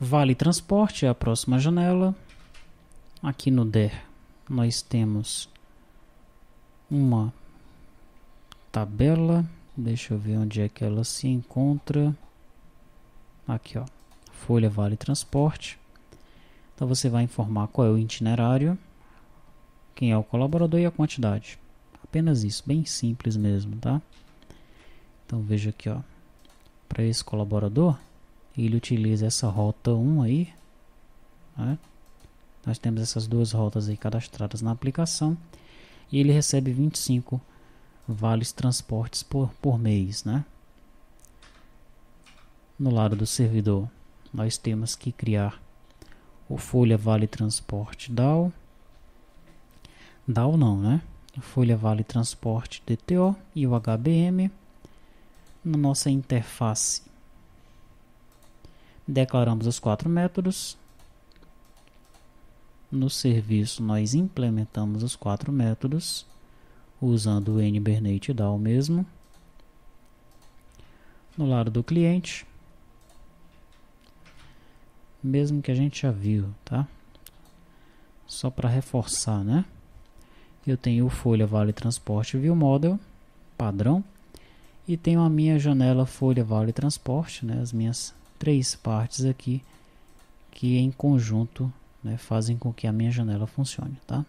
Vale transporte é a próxima janela. Aqui no DER nós temos uma tabela. Deixa eu ver onde é que ela se encontra. Aqui, ó. Folha Vale Transporte. Então você vai informar qual é o itinerário, quem é o colaborador e a quantidade. Apenas isso, bem simples mesmo, tá? Então veja aqui, ó. Para esse colaborador, ele utiliza essa rota 1 aí, né? nós temos essas duas rotas aí cadastradas na aplicação, e ele recebe 25 vales transportes por, por mês, né? No lado do servidor, nós temos que criar o folha vale transporte DAO, DAO não, né? Folha Vale Transporte DTO e o HBM. Na nossa interface Declaramos os quatro métodos. No serviço, nós implementamos os quatro métodos usando o nbernate DAO mesmo. No lado do cliente, mesmo que a gente já viu, tá? Só para reforçar, né? Eu tenho o folha vale transporte view model padrão e tenho a minha janela folha vale transporte, né? As minhas três partes aqui que em conjunto né, fazem com que a minha janela funcione, tá?